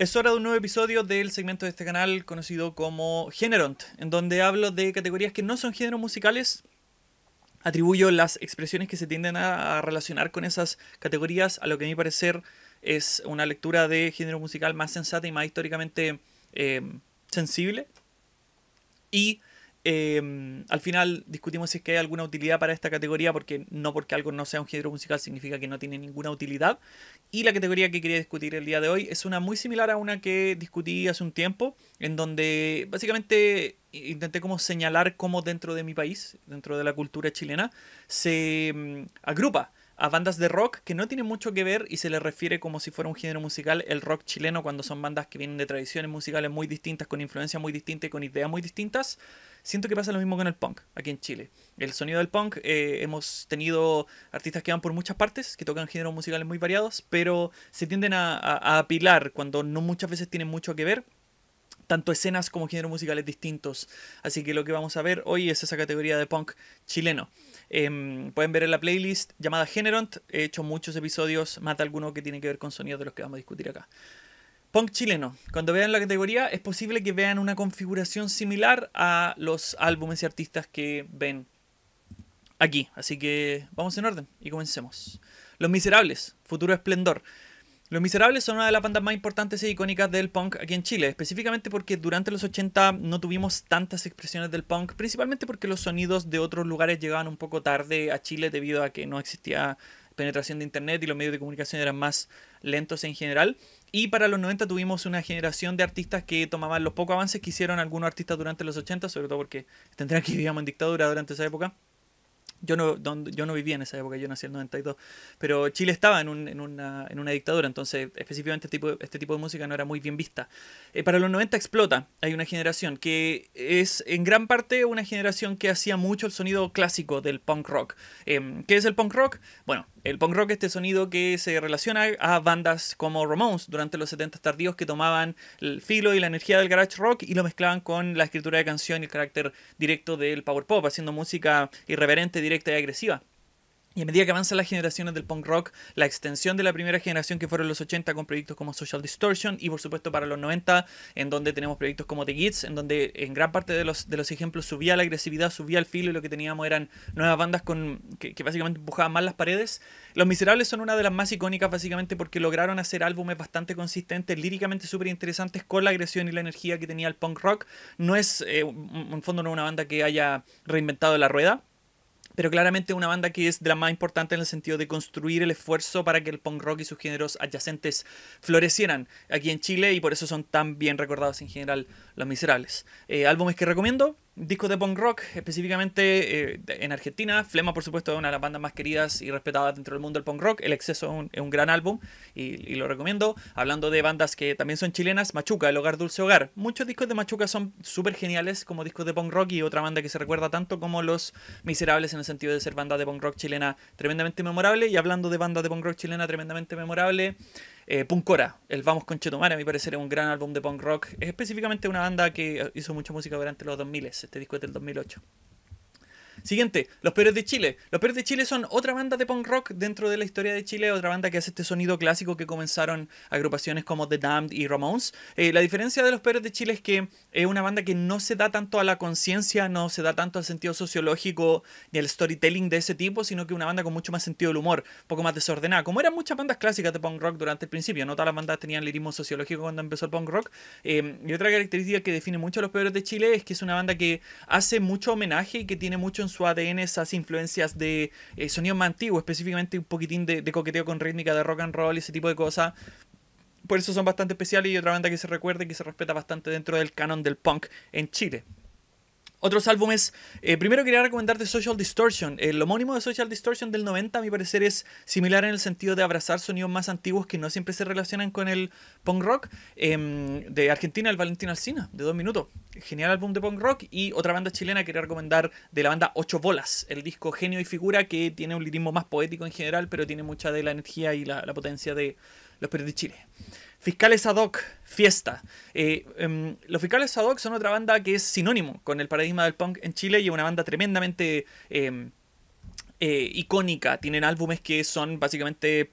Es hora de un nuevo episodio del segmento de este canal conocido como Generont, en donde hablo de categorías que no son géneros musicales. Atribuyo las expresiones que se tienden a relacionar con esas categorías a lo que a mi parecer es una lectura de género musical más sensata y más históricamente eh, sensible. Y Em, al final discutimos si es que hay alguna utilidad para esta categoría, porque no porque algo no sea un género musical significa que no tiene ninguna utilidad. Y la categoría que quería discutir el día de hoy es una muy similar a una que discutí hace un tiempo, en donde básicamente intenté como señalar cómo dentro de mi país, dentro de la cultura chilena, se em, agrupa a bandas de rock que no tienen mucho que ver y se le refiere como si fuera un género musical el rock chileno cuando son bandas que vienen de tradiciones musicales muy distintas, con influencia muy distinta y con ideas muy distintas. Siento que pasa lo mismo con el punk aquí en Chile. El sonido del punk, eh, hemos tenido artistas que van por muchas partes, que tocan géneros musicales muy variados, pero se tienden a, a apilar cuando no muchas veces tienen mucho que ver tanto escenas como géneros musicales distintos. Así que lo que vamos a ver hoy es esa categoría de punk chileno. Em, pueden ver en la playlist llamada Generant. He hecho muchos episodios, más de alguno que tiene que ver con sonidos de los que vamos a discutir acá. Punk chileno. Cuando vean la categoría, es posible que vean una configuración similar a los álbumes y artistas que ven aquí. Así que vamos en orden y comencemos. Los Miserables, Futuro Esplendor. Los Miserables son una de las bandas más importantes e icónicas del punk aquí en Chile, específicamente porque durante los 80 no tuvimos tantas expresiones del punk, principalmente porque los sonidos de otros lugares llegaban un poco tarde a Chile debido a que no existía penetración de internet y los medios de comunicación eran más lentos en general. Y para los 90 tuvimos una generación de artistas que tomaban los pocos avances que hicieron algunos artistas durante los 80, sobre todo porque tendrán que vivir en dictadura durante esa época yo no, yo no vivía en esa época, yo nací en el 92, pero Chile estaba en, un, en, una, en una, dictadura, entonces específicamente este tipo, este tipo de música no era muy bien vista. Eh, para los 90 explota, hay una generación que es en gran parte una generación que hacía mucho el sonido clásico del punk rock. Eh, ¿Qué es el punk rock? Bueno, el punk rock es este sonido que se relaciona a bandas como Ramones durante los 70 tardíos que tomaban el filo y la energía del garage rock y lo mezclaban con la escritura de canción y el carácter directo del power pop, haciendo música irreverente, directa y agresiva. Y a medida que avanzan las generaciones del punk rock, la extensión de la primera generación que fueron los 80 con proyectos como Social Distortion y por supuesto para los 90 en donde tenemos proyectos como The Kids, en donde en gran parte de los, de los ejemplos subía la agresividad, subía el filo y lo que teníamos eran nuevas bandas con, que, básicamente empujaban más las paredes. Los Miserables son una de las más icónicas básicamente porque lograron hacer álbumes bastante consistentes, líricamente súper interesantes con la agresión y la energía que tenía el punk rock. No es, en eh, fondo no una banda que haya reinventado la rueda, pero claramente una banda que es de las más importante en el sentido de construir el esfuerzo para que el punk rock y sus géneros adyacentes florecieran aquí en Chile y por eso son tan bien recordados en general Los Miserables. Eh, álbumes que recomiendo, discos de punk rock, específicamente eh, en Argentina. Flema, por supuesto, es una de las bandas más queridas y respetadas dentro del mundo del punk rock. El Exceso es un, gran álbum y, lo recomiendo. Hablando de bandas que también son chilenas, Machuca, El Hogar Dulce Hogar. Muchos discos de Machuca son súper geniales como discos de punk rock y otra banda que se recuerda tanto como Los Miserables en el sentido de ser banda de punk rock chilena tremendamente memorable. Y hablando de banda de punk rock chilena tremendamente memorable... Eh, el Vamos con Chetumare, a mi parecer es un gran álbum de punk rock. Es específicamente una banda que hizo mucha música durante los 2000, este disco es del 2008. Siguiente, Los perros de Chile. Los perros de Chile son otra banda de punk rock dentro de la historia de Chile, otra banda que hace este sonido clásico que comenzaron agrupaciones como The Damned y Ramones. Eh, la diferencia de Los perros de Chile es que es una banda que no se da tanto a la conciencia, no se da tanto al sentido sociológico ni al storytelling de ese tipo, sino que una banda con mucho más sentido del humor, un poco más desordenada. Como eran muchas bandas clásicas de punk rock durante el principio, no todas las bandas tenían lirismo sociológico cuando empezó el punk rock. Eh, y otra característica que define mucho a Los perros de Chile es que es una banda que hace mucho homenaje y que tiene mucho en su ADN esas influencias de eh, sonido más antiguo, específicamente un poquitín de, de, coqueteo con rítmica, de rock and roll, y ese tipo de cosas. Por eso son bastante especiales y otra banda que se recuerde que se respeta bastante dentro del canon del punk en Chile. Otros álbumes. Eh, primero quería recomendarte Social Distortion. Eh, el homónimo de Social Distortion del 90, a mi parecer, es similar en el sentido de abrazar sonidos más antiguos que no siempre se relacionan con el punk rock. Em, de Argentina, el Valentín Alcina, de dos minutos. Genial álbum de punk rock. Y otra banda chilena quería recomendar de la banda Ocho Bolas, el disco Genio y Figura, que tiene un lirismo más poético en general, pero tiene mucha de la energía y la potencia de, los periodistas de Chile. Fiscales ad hoc, fiesta. Eh, em, los Fiscales ad hoc son otra banda que es sinónimo con el paradigma del punk en Chile y es una banda tremendamente em, eh, icónica. Tienen álbumes que son básicamente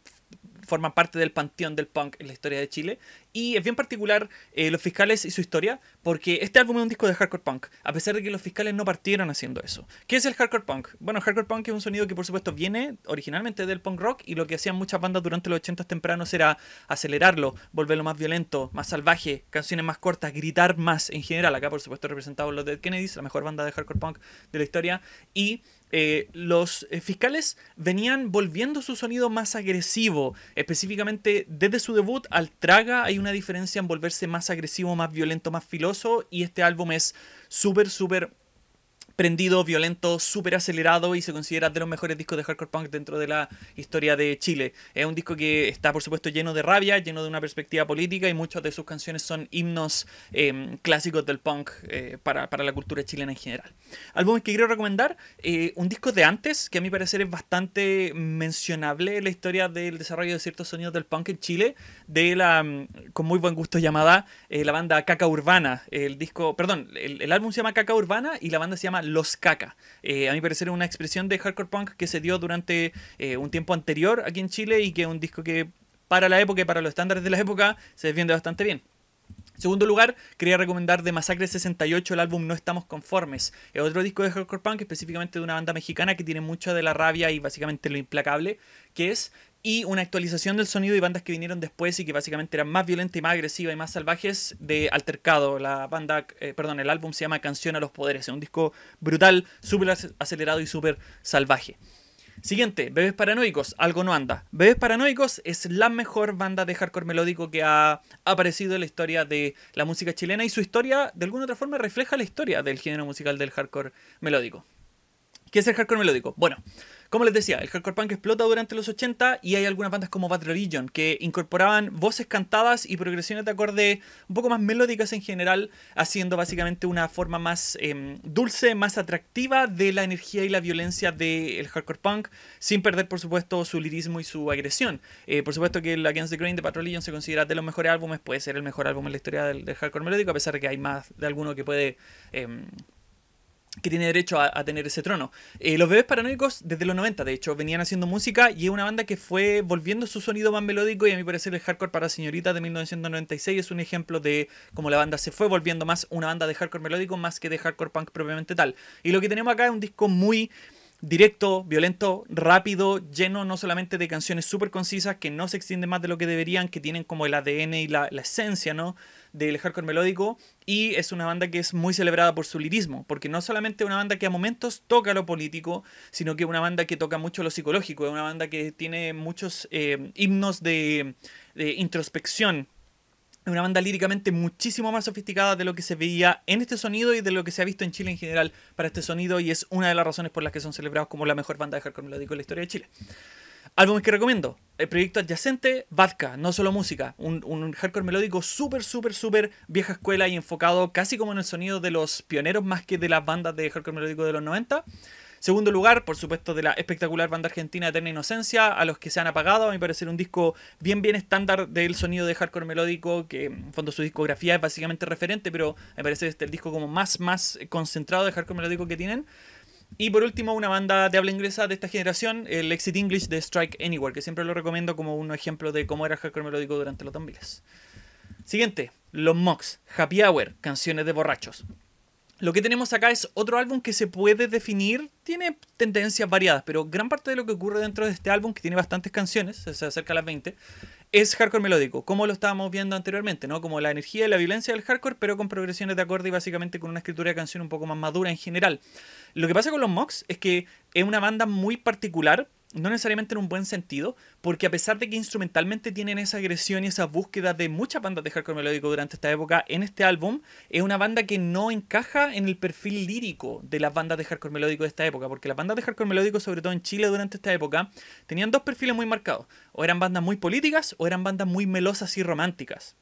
forman parte del panteón del punk en la historia de Chile. Y es bien particular eh, Los Fiscales y su historia, porque este álbum es un disco de hardcore punk, a pesar de que los fiscales no partieron haciendo eso. ¿Qué es el hardcore punk? Bueno, hardcore punk es un sonido que por supuesto viene originalmente del punk rock y lo que hacían muchas bandas durante los 80 tempranos era acelerarlo, volverlo más violento, más salvaje, canciones más cortas, gritar más en general. Acá por supuesto representado los Dead Kennedys, la mejor banda de hardcore punk de la historia. Y eh, los eh, fiscales venían volviendo su sonido más agresivo, específicamente desde su debut al Traga hay una diferencia en volverse más agresivo, más violento, más filoso y este álbum es súper, súper prendido, violento, súper acelerado y se considera de los mejores discos de hardcore punk dentro de la historia de Chile. Es un disco que está, por supuesto, lleno de rabia, lleno de una perspectiva política y muchas de sus canciones son himnos em, clásicos del punk eh, para, la cultura chilena en general. Álbumes que quiero recomendar, eh, un disco de antes que a mi parecer es bastante mencionable la historia del desarrollo de ciertos sonidos del punk en Chile, de la, mm, con muy buen gusto llamada eh, la banda Caca Urbana. El disco, perdón, el álbum se llama Caca Urbana y la banda se llama los caca. Eh, a mi parecer es una expresión de hardcore punk que se dio durante eh, un tiempo anterior aquí en Chile y que es un disco que para la época y para los estándares de la época se defiende bastante bien. En segundo lugar, quería recomendar de Masacre 68 el álbum No Estamos Conformes. Es otro disco de hardcore punk, específicamente de una banda mexicana que tiene mucha de la rabia y básicamente lo implacable que es y una actualización del sonido y bandas que vinieron después y que básicamente eran más violentas y más agresivas y más salvajes de Altercado. La banda, eh, perdón, el álbum se llama Canción a los Poderes. Es un disco brutal, súper acelerado y súper salvaje. Siguiente, Bebés Paranoicos, algo no anda. Bebés Paranoicos es la mejor banda de hardcore melódico que ha aparecido en la historia de la música chilena y su historia de alguna otra forma refleja la historia del género musical del hardcore melódico. ¿Qué es el hardcore melódico? Bueno, como les decía, el hardcore punk explota durante los 80 y hay algunas bandas como Bad Religion que incorporaban voces cantadas y progresiones de acorde un poco más melódicas en general, haciendo básicamente una forma más em, dulce, más atractiva de la energía y la violencia del hardcore punk, sin perder por supuesto su lirismo y su agresión. Eh, por supuesto que el Against the Grain de Bad Religion se considera de los mejores álbumes, puede ser el mejor álbum en la historia del, hardcore melódico, a pesar de que hay más de alguno que puede... Em, que tiene derecho a, tener ese trono. Eh, los Bebés Paranoicos, desde los 90, de hecho, venían haciendo música y es una banda que fue volviendo su sonido más melódico y a mi parecer el Hardcore para Señoritas de 1996 es un ejemplo de cómo la banda se fue volviendo más una banda de hardcore melódico más que de hardcore punk propiamente tal. Y lo que tenemos acá es un disco muy directo, violento, rápido, lleno no solamente de canciones súper concisas que no se extienden más de lo que deberían, que tienen como el ADN y la, esencia, ¿no? Del hardcore melódico. Y es una banda que es muy celebrada por su lirismo, porque no solamente una banda que a momentos toca lo político, sino que una banda que toca mucho lo psicológico, es una banda que tiene muchos eh, himnos de introspección es una banda líricamente muchísimo más sofisticada de lo que se veía en este sonido y de lo que se ha visto en Chile en general para este sonido y es una de las razones por las que son celebrados como la mejor banda de hardcore melódico en la historia de Chile. Álbumes que recomiendo. El proyecto adyacente, Vazca, no solo música. Un, un hardcore melódico súper, súper, súper vieja escuela y enfocado casi como en el sonido de los pioneros más que de las bandas de hardcore melódico de los 90. Segundo lugar, por supuesto, de la espectacular banda argentina Eterna Inocencia, a los que se han apagado. A mi parecer, un disco bien, bien estándar del sonido de hardcore melódico, que en fondo su discografía es básicamente referente, pero me parece este el disco como más, más concentrado de hardcore melódico que tienen. Y por último, una banda de habla inglesa de esta generación, el Exit English de Strike Anywhere, que siempre lo recomiendo como un ejemplo de cómo era hardcore melódico durante los 2000. Siguiente, Los Mox, Happy Hour, canciones de borrachos. Lo que tenemos acá es otro álbum que se puede definir, tiene tendencias variadas, pero gran parte de lo que ocurre dentro de este álbum, que tiene bastantes canciones, se acerca a las 20, es hardcore melódico, como lo estábamos viendo anteriormente, ¿no? Como la energía y la violencia del hardcore, pero con progresiones de acorde y básicamente con una escritura de canción un poco más madura en general. Lo que pasa con los Mox es que es una banda muy particular no necesariamente en un buen sentido, porque a pesar de que instrumentalmente tienen esa agresión y esa búsqueda de muchas bandas de hardcore melódico durante esta época, en este álbum es una banda que no encaja en el perfil lírico de las bandas de hardcore melódico de esta época, porque las bandas de hardcore melódico, sobre todo en Chile durante esta época, tenían dos perfiles muy marcados, o eran bandas muy políticas o eran bandas muy melosas y románticas.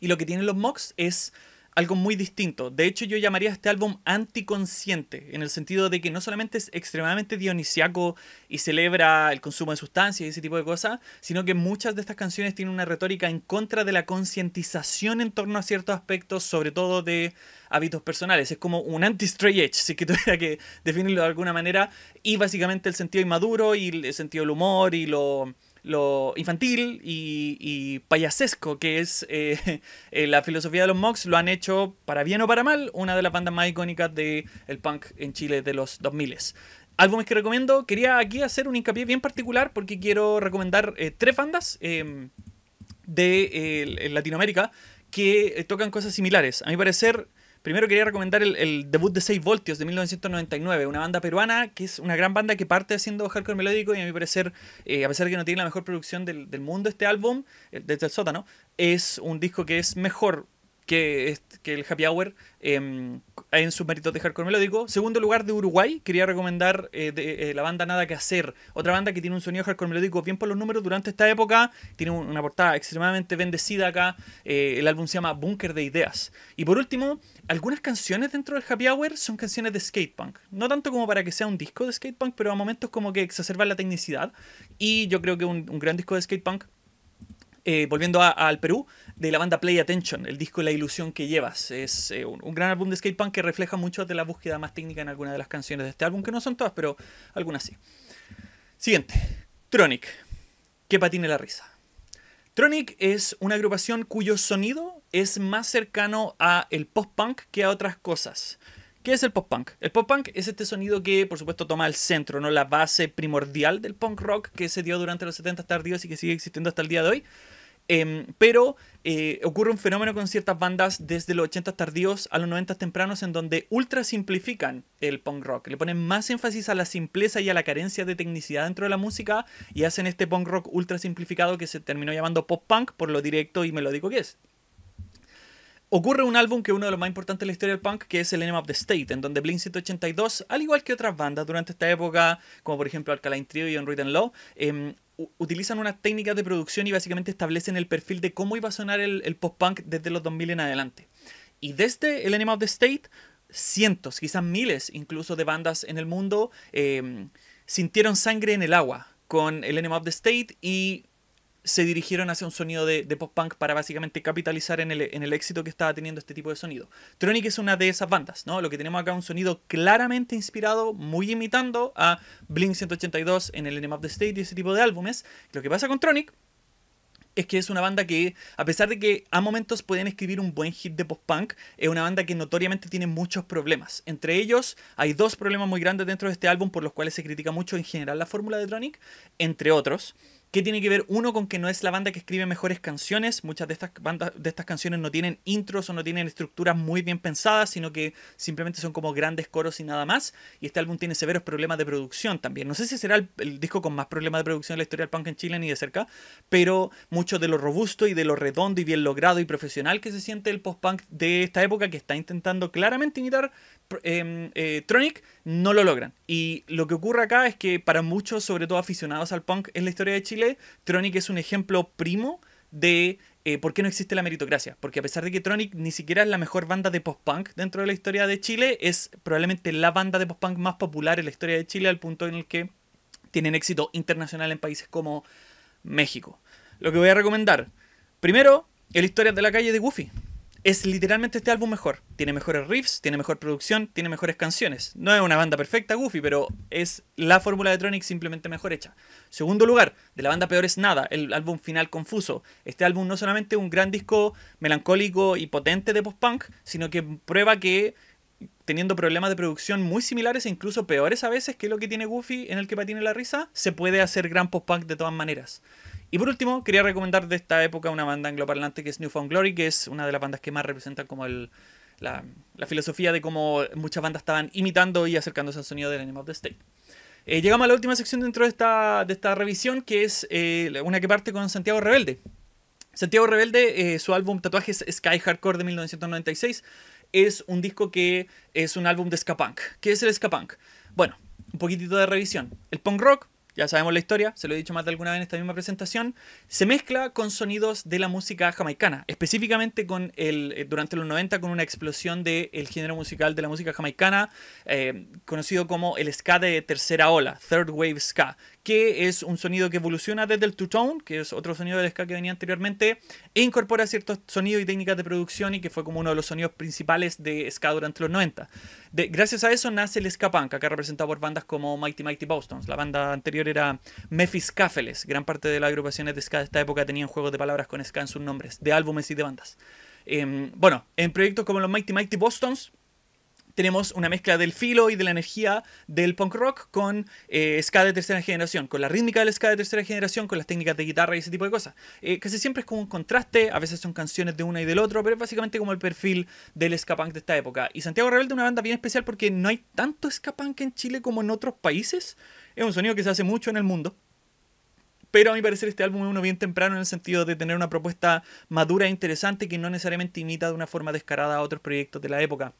Y lo que tienen los Mox es algo muy distinto. De hecho, yo llamaría a este álbum anticonsciente, en el sentido de que no solamente es extremadamente dionisiaco y celebra el consumo de sustancias y ese tipo de cosas, sino que muchas de estas canciones tienen una retórica en contra de la concientización en torno a ciertos aspectos, sobre todo de hábitos personales. Es como un anti-stray edge, si que tuviera que definirlo de alguna manera, y básicamente el sentido inmaduro y el sentido del humor y lo lo infantil y, payasesco que es eh, eh, la filosofía de los Mox lo han hecho, para bien o para mal, una de las bandas más icónicas del el punk en Chile de los 2000. Álbumes que recomiendo, quería aquí hacer un hincapié bien particular porque quiero recomendar eh, tres bandas em, de Latinoamérica que tocan cosas similares. A mi parecer, Primero quería recomendar el, debut de 6 Voltios de 1999, una banda peruana que es una gran banda que parte haciendo hardcore melódico y a mi parecer, eh, a pesar de que no tiene la mejor producción del, del mundo este álbum, eh, desde el sótano, es un disco que es mejor que, el Happy Hour em, en sus méritos de hardcore melódico. Segundo lugar de Uruguay, quería recomendar eh, eh, la banda Nada que Hacer, otra banda que tiene un sonido hardcore melódico bien por los números durante esta época, tiene una portada extremadamente bendecida acá, eh, el álbum se llama Búnker de Ideas. Y por último, algunas canciones dentro del Happy Hour son canciones de skate punk. no tanto como para que sea un disco de skate punk, pero a momentos como que exacerban la tecnicidad. Y yo creo que un, un gran disco de skate punk. Eh, volviendo al Perú, de la banda Play Attention, el disco La ilusión que llevas. Es eh, un, gran álbum de punk que refleja mucho de la búsqueda más técnica en algunas de las canciones de este álbum, que no son todas, pero algunas sí. Siguiente, Tronic. Que patine la risa. Tronic es una agrupación cuyo sonido es más cercano a el post-punk que a otras cosas. ¿Qué es el pop-punk? El pop-punk es este sonido que, por supuesto, toma el centro, ¿no? La base primordial del punk rock que se dio durante los 70 tardíos y que sigue existiendo hasta el día de hoy. Em, pero eh, ocurre un fenómeno con ciertas bandas desde los 80 tardíos a los 90 tempranos en donde ultra simplifican el punk rock, le ponen más énfasis a la simpleza y a la carencia de tecnicidad dentro de la música y hacen este punk rock ultra simplificado que se terminó llamando pop punk por lo directo y melódico que es ocurre un álbum que es uno de los más importantes de la historia del punk, que es el Enemy of the State, en donde Blink 182, al igual que otras bandas durante esta época, como por ejemplo Alkaline Trio y Unwritten Law, em, utilizan unas técnicas de producción y básicamente establecen el perfil de cómo iba a sonar el, post-punk desde los 2000 en adelante. Y desde el Enemy of the State, cientos, quizás miles incluso de bandas en el mundo em, sintieron sangre en el agua con el Enemy of the State y se dirigieron hacia un sonido de, post pop-punk para básicamente capitalizar en el, en el, éxito que estaba teniendo este tipo de sonido. Tronic es una de esas bandas, ¿no? Lo que tenemos acá es un sonido claramente inspirado, muy imitando a Blink 182 en el Enem of the State y ese tipo de álbumes. Lo que pasa con Tronic es que es una banda que, a pesar de que a momentos pueden escribir un buen hit de post-punk, es una banda que notoriamente tiene muchos problemas. Entre ellos, hay dos problemas muy grandes dentro de este álbum por los cuales se critica mucho en general la fórmula de Tronic, entre otros. ¿Qué tiene que ver uno con que no es la banda que escribe mejores canciones? Muchas de estas bandas, de estas canciones no tienen intros o no tienen estructuras muy bien pensadas, sino que simplemente son como grandes coros y nada más. Y este álbum tiene severos problemas de producción también. No sé si será el, disco con más problemas de producción de la historia del punk en Chile ni de cerca, pero mucho de lo robusto y de lo redondo y bien logrado y profesional que se siente el post-punk de esta época que está intentando claramente imitar Em, eh, Tronic no lo logran. Y lo que ocurre acá es que para muchos, sobre todo aficionados al punk en la historia de Chile, Tronic es un ejemplo primo de eh, por qué no existe la meritocracia. Porque a pesar de que Tronic ni siquiera es la mejor banda de post-punk dentro de la historia de Chile, es probablemente la banda de post-punk más popular en la historia de Chile al punto en el que tienen éxito internacional en países como México. Lo que voy a recomendar, primero, el Historia de la Calle de Goofy es literalmente este álbum mejor. Tiene mejores riffs, tiene mejor producción, tiene mejores canciones. No es una banda perfecta, Goofy, pero es la fórmula de Tronic simplemente mejor hecha. Segundo lugar, de la banda peor es nada, el álbum final confuso. Este álbum no solamente es un gran disco melancólico y potente de post-punk, sino que prueba que teniendo problemas de producción muy similares e incluso peores a veces que lo que tiene Goofy en el que patine la risa, se puede hacer gran post-punk de todas maneras. Y por último, quería recomendar de esta época una banda angloparlante que es Newfound Glory, que es una de las bandas que más representan como la, filosofía de cómo muchas bandas estaban imitando y acercándose al sonido del Animal of the State. Eh, llegamos a la última sección dentro de esta, de esta revisión, que es eh, una que parte con Santiago Rebelde. Santiago Rebelde, eh, su álbum Tatuajes Sky Hardcore de 1996, es un disco que es un álbum de ska punk. ¿Qué es el ska punk? Bueno, un poquitito de revisión. El punk rock ya sabemos la historia, se lo he dicho más de alguna vez en esta misma presentación, se mezcla con sonidos de la música jamaicana, específicamente con el, eh, durante los 90 con una explosión del género musical de la música jamaicana, eh, conocido como el ska de tercera ola, Third Wave Ska, que es un sonido que evoluciona desde el two-tone, que es otro sonido del ska que venía anteriormente, e incorpora ciertos sonidos y técnicas de producción y que fue como uno de los sonidos principales de ska durante los 90. gracias a eso nace el ska punk, acá representado por bandas como Mighty Mighty Boston, la banda anterior era Mephis Gran parte de las agrupaciones de ska de esta época tenían juegos de palabras con ska en sus nombres, de álbumes y de bandas. Em, bueno, en proyectos como los Mighty Mighty Bostons, tenemos una mezcla del filo y de la energía del punk rock con eh, ska de tercera generación, con la rítmica del ska de tercera generación, con las técnicas de guitarra y ese tipo de cosas. Eh, casi siempre es como un contraste, a veces son canciones de una y del otro, pero es básicamente como el perfil del ska punk de esta época. Y Santiago Rebelde es una banda bien especial porque no hay tanto ska punk en Chile como en otros países. Es un sonido que se hace mucho en el mundo. Pero a mi parecer este álbum es uno bien temprano en el sentido de tener una propuesta madura e interesante que no necesariamente imita de una forma descarada a otros proyectos de la época.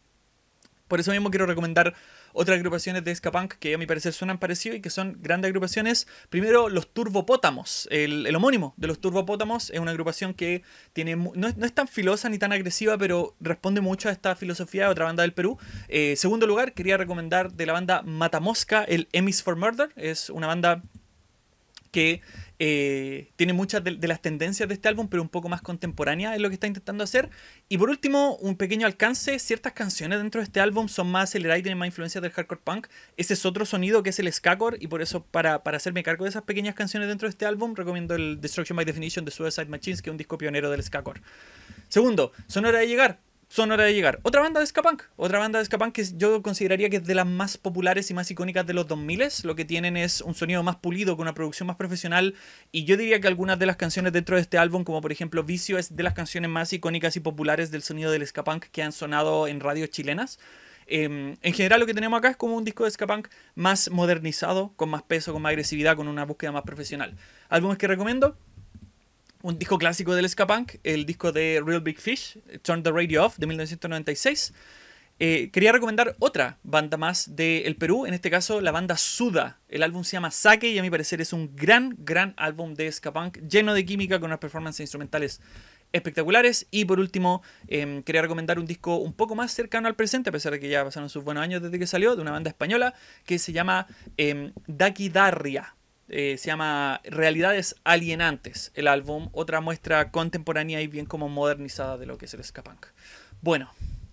Por eso mismo quiero recomendar otras agrupaciones de punk que a mi parecer suenan parecido y que son grandes agrupaciones. Primero, los Turbopótamos, el, homónimo de los Turbopótamos es una agrupación que tiene no, es tan filosa ni tan agresiva, pero responde mucho a esta filosofía de otra banda del Perú. En eh, segundo lugar, quería recomendar de la banda Matamosca, el Emmys for Murder, es una banda que eh, tiene muchas de, las tendencias de este álbum, pero un poco más contemporánea es lo que está intentando hacer. Y por último, un pequeño alcance, ciertas canciones dentro de este álbum son más aceleradas y tienen más influencia del hardcore punk. Ese es otro sonido que es el scacor y por eso para, hacerme cargo de esas pequeñas canciones dentro de este álbum, recomiendo el Destruction by Definition de Suicide Machines, que es un disco pionero del skakor. Segundo, Sonora de Llegar, son Hora de Llegar. Otra banda de Punk, Otra banda de Punk que yo consideraría que es de las más populares y más icónicas de los 2000. Lo que tienen es un sonido más pulido, con una producción más profesional. Y yo diría que algunas de las canciones dentro de este álbum, como por ejemplo Vicio, es de las canciones más icónicas y populares del sonido del Punk que han sonado en radios chilenas. Em, en general lo que tenemos acá es como un disco de Punk más modernizado, con más peso, con más agresividad, con una búsqueda más profesional. ¿Álbumes que recomiendo? un disco clásico del ska punk, el disco de Real Big Fish, Turn the Radio Off, de 1996. Eh, quería recomendar otra banda más del Perú, en este caso la banda Suda. El álbum se llama Sake y a mi parecer es un gran, gran álbum de ska punk, lleno de química, con unas performances instrumentales espectaculares. Y por último, em, quería recomendar un disco un poco más cercano al presente, a pesar de que ya pasaron sus buenos años desde que salió, de una banda española que se llama eh, Darria. Eh, se llama Realidades Alienantes, el álbum, otra muestra contemporánea y bien como modernizada de lo que es el ska punk. Bueno,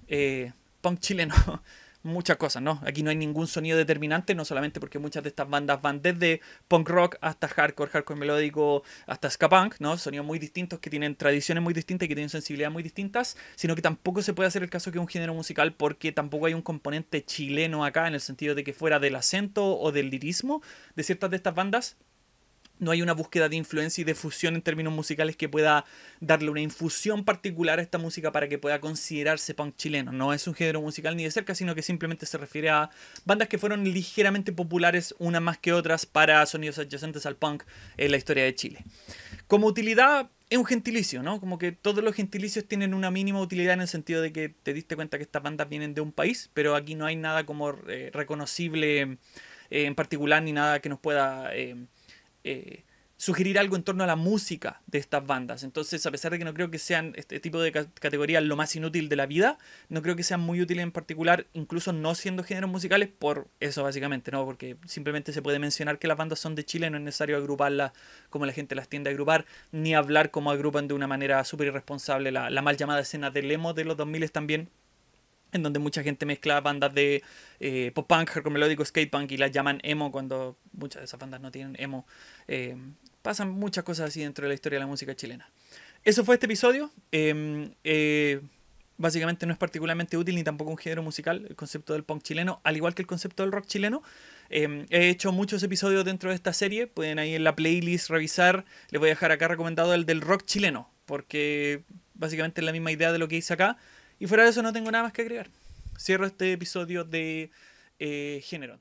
eh, punk chileno. muchas cosas, ¿no? Aquí no hay ningún sonido determinante, no solamente porque muchas de estas bandas van desde punk rock hasta hardcore, hardcore melódico, hasta ska punk, ¿no? Sonidos muy distintos que tienen tradiciones muy distintas y que tienen sensibilidades muy distintas, sino que tampoco se puede hacer el caso que un género musical porque tampoco hay un componente chileno acá en el sentido de que fuera del acento o del lirismo de ciertas de estas bandas no hay una búsqueda de influencia y de fusión en términos musicales que pueda darle una infusión particular a esta música para que pueda considerarse punk chileno. No es un género musical ni de cerca, sino que simplemente se refiere a bandas que fueron ligeramente populares unas más que otras para sonidos adyacentes al punk en la historia de Chile. Como utilidad, es un gentilicio, ¿no? Como que todos los gentilicios tienen una mínima utilidad en el sentido de que te diste cuenta que estas bandas vienen de un país, pero aquí no hay nada como eh, reconocible eh, en particular ni nada que nos pueda... Eh, eh, sugerir algo en torno a la música de estas bandas. Entonces, a pesar de que no creo que sean este tipo de categorías lo más inútil de la vida, no creo que sean muy útiles en particular, incluso no siendo géneros musicales, por eso básicamente, ¿no? Porque simplemente se puede mencionar que las bandas son de Chile, no es necesario agruparlas como la gente las tiende a agrupar, ni hablar como agrupan de una manera súper irresponsable la, la, mal llamada escena del emo de los 2000 también en donde mucha gente mezcla bandas de eh, pop punk, hardcore melódico, skate punk y las llaman emo cuando muchas de esas bandas no tienen emo. Eh, pasan muchas cosas así dentro de la historia de la música chilena. Eso fue este episodio. Em, eh, básicamente no es particularmente útil ni tampoco un género musical, el concepto del punk chileno, al igual que el concepto del rock chileno. Em, he hecho muchos episodios dentro de esta serie, pueden ahí en la playlist revisar, les voy a dejar acá recomendado el del rock chileno, porque básicamente es la misma idea de lo que hice acá, y fuera de eso no tengo nada más que agregar. Cierro este episodio de eh, Género.